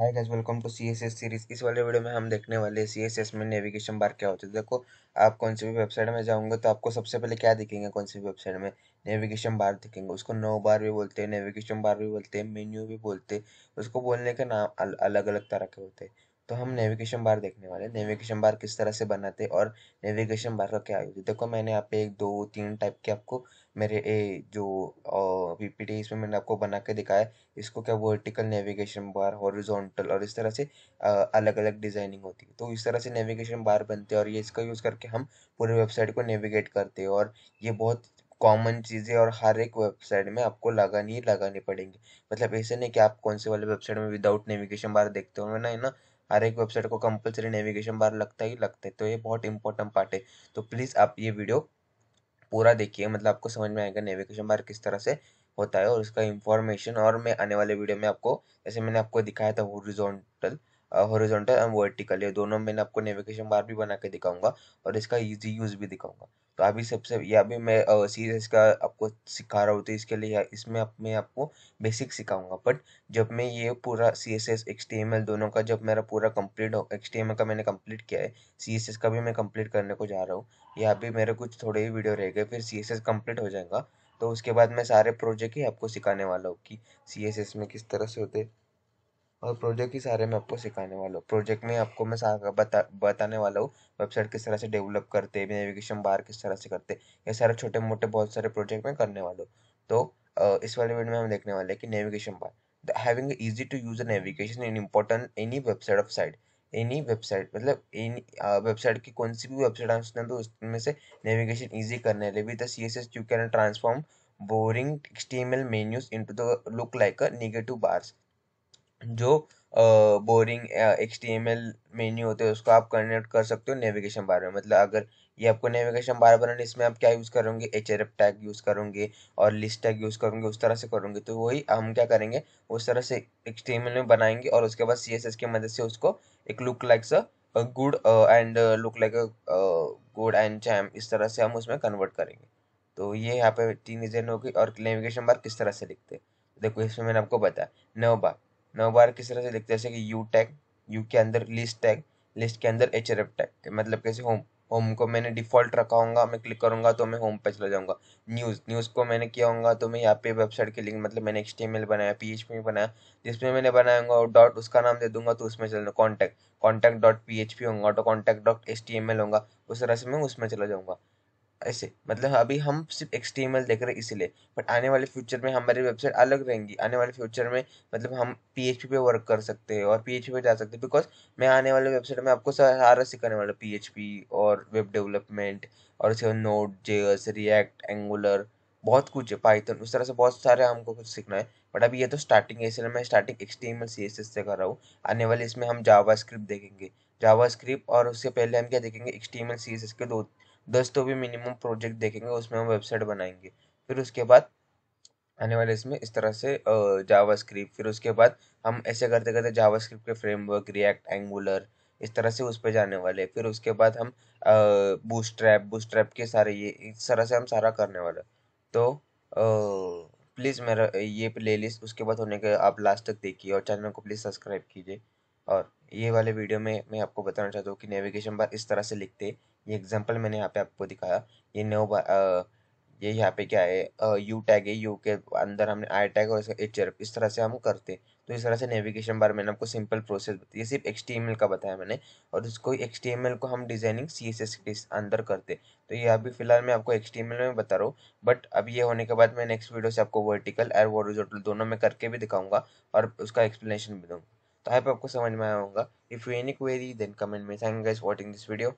hi guys welcome to C S S series इस वाले video में हम देखने वाले सीएसएस सी एस एस में नेविगेशन बार क्या होता है देखो आप कौन सी भी वेबसाइट में जाओगे तो आपको सबसे पहले क्या दिखेंगे कौन सी भी वेबसाइट में नेविगेशन बार दिखेंगे उसको नो बार भी बोलते हैं नेविगेशन बार भी बोलते हैं मेन्यू भी बोलते हैं उसको बोलने के नाम अल, अलग अलग तरह के होते हैं तो हम नेविगेशन बार देखने वाले हैं नेविगेशन बार किस तरह से बनाते और नेविगेशन बार का क्या यूज देखो मैंने यहाँ पे एक दो तीन टाइप के आपको मेरे ए, जो वी पी टी इसमें मैंने आपको बना के दिखाया इसको क्या वर्टिकल नेविगेशन बार हॉरिजॉन्टल और इस तरह से आ, अलग अलग डिजाइनिंग होती है तो इस तरह से नेविगेशन बार बनते हैं और ये इसका यूज़ करके हम पूरे वेबसाइट को नेविगेट करते हैं और ये बहुत कॉमन चीज़ें और हर एक वेबसाइट में आपको लगानी ही लगानी पड़ेंगी मतलब ऐसे नहीं कि आप कौन से वाले वेबसाइट में विदाउट नेविगेशन बार देखते हो ना है ना हर एक वेबसाइट को कंपलसरी नेविगेशन बार लगता ही लगता है तो ये बहुत इंपॉर्टेंट पार्ट है तो प्लीज़ आप ये वीडियो पूरा देखिए मतलब आपको समझ में आएगा नेविगेशन बार किस तरह से होता है और उसका इन्फॉर्मेशन और मैं आने वाले वीडियो में आपको जैसे मैंने आपको दिखाया था होरिजोनटल हॉरिजॉन्टल एंड वर्टिकल ये दोनों मैंने आपको नेविगेशन बार भी बना के दिखाऊंगा और इसका ईजी यूज़ भी दिखाऊंगा तो अभी सबसे या अभी मैं सी एस का आपको सिखा रहा हूँ तो इसके लिए इसमें आप मैं आपको बेसिक सिखाऊंगा बट जब मैं ये पूरा C S S X T M L दोनों का जब मेरा पूरा कंप्लीट हो एक्स टी एम एल का मैंने कंप्लीट किया है सी एस एस का भी मैं कंप्लीट करने को जा रहा हूँ या अभी मेरे कुछ थोड़े ही वीडियो रह गए फिर सी एस एस कम्प्लीट हो जाएगा तो उसके बाद मैं सारे प्रोजेक्ट ही आपको सिखाने वाला हूँ कि सी एस एस में किस तरह से होते हैं और प्रोजेक्ट के सारे मैं आपको सिखाने वाला हूँ प्रोजेक्ट में आपको मैं बता बताने वाला हूँ वेबसाइट किस तरह से डेवलप करते हैं नेविगेशन बार किस तरह से करते हैं ये सारे छोटे मोटे बहुत सारे प्रोजेक्ट में करने वाला हूँ तो इस वाले वीडियो में हम देखने वाले हैं कि navigation bar having easy to use navigation in important any website of site any website मतलब एनी वेबसाइट की कौन सी भी वेबसाइट सकते हैं तो उसमें से नेविगेशन ईजी करने लिए भी the C S S you can transform boring XTML menus into the look like a navigation bars जो boring X T M L menu होते हैं उसको आप कनेक्ट कर सकते हो नेविगेशन बार में मतलब अगर ये आपको नेविगेशन बार बनाने इसमें आप क्या यूज़ करोगे H R F tag use करोगे और लिस्ट टैग यूज़ करोगे उस तरह से करोगे तो वही हम क्या करेंगे उस तरह से एक्स टी एम एल में बनाएंगे और उसके बाद सी एस एस की मदद से उसको एक look like a good and look like a good and charm इस तरह से हम उसमें कन्वर्ट करेंगे तो ये यहाँ पे तीन रीजन होगी और नेविगेशन बार किस तरह से लिखते हैं देखो इसमें मैंने आपको बताया नौ बार बार किस तरह से लिखते हैं जैसे कि यू टैग यू के अंदर लिस्ट टैग लिस्ट के अंदर एच टैग तो मतलब कैसे होम होम को मैंने डिफ़ॉल्ट रखा होगा मैं क्लिक करूँगा तो मैं होम पे चला जाऊँगा न्यूज़ न्यूज़ को मैंने किया होगा तो मैं यहाँ पे वेबसाइट के लिंक मतलब मैंने एक्स बनाया पी बनाया जिसमें मैंने बनाया होगा और डॉट उसका नाम दे दूंगा तो उसमें चलना contact contact dot P H P होगा तो कॉन्टैक्ट डॉट एच होगा उस तरह से मैं उसमें चला जाऊँगा ऐसे मतलब अभी हम सिर्फ एक्सटीएमएल देख रहे हैं इसीलिए बट आने वाले फ्यूचर में हमारी वेबसाइट अलग रहेंगी आने वाले फ्यूचर में मतलब हम पी पे वर्क कर सकते हैं और पी पे जा सकते हैं बिकॉज मैं आने वाले वेबसाइट में आपको सारा सिखाने वाला पी और वेब डेवलपमेंट और उसके बाद नोट जेस रिएक्ट एंगुलर बहुत कुछ है पाइथन उस तरह से बहुत सारे हमको कुछ सीखना है बट अभी ये तो स्टार्टिंग है इसलिए मैं स्टार्टिंग एस एस से कर रहा हूँ आने वाले इसमें हम जावा देखेंगे जावा और उससे पहले हम क्या देखेंगे एस एस के दो दस तो भी मिनिमम प्रोजेक्ट देखेंगे उसमें हम वेबसाइट बनाएंगे फिर उसके बाद आने वाले इसमें इस तरह से जावा स्क्रिप्ट फिर उसके बाद हम ऐसे करते करते जावा स्क्रिप्ट के फ्रेमवर्क रिएक्ट एंगुलर इस तरह से उस पर जाने वाले फिर उसके बाद हम बूस्ट्रैप बूस्ट्रैप के सारे ये इस तरह से हम सारा करने वाले तो प्लीज़ मेरा ये प्लेलिस्ट उसके बाद होने के आप लास्ट तक देखिए और चैनल को प्लीज़ सब्सक्राइब कीजिए और ये वाले वीडियो में मैं आपको बताना चाहता हूँ कि नेविगेशन बार इस तरह से लिखते हैं ये एग्जाम्पल मैंने यहाँ पे आपको दिखाया ये नो ये यहाँ पे क्या है यू टैग है यू के अंदर हमने आई टैग और इसका एच इस तरह से हम करते हैं तो इस तरह से नेविगेशन बार मैंने आपको सिंपल प्रोसेस बताई ये सिर्फ एक्स का बताया मैंने और उसको एक्स को हम डिजाइनिंग सी के अंदर करते तो ये अभी फिलहाल मैं आपको एक्स में बता रहा हूँ बट अब ये होने के बाद मैं नेक्स्ट वीडियो से आपको वर्टिकल एयर वॉरिजोटल दोनों में करके भी दिखाऊंगा और उसका एक्सप्लेनेशन भी दूंगा तो आई आपको समझ में आया होगा if you any query then comment मे thank guys watching this video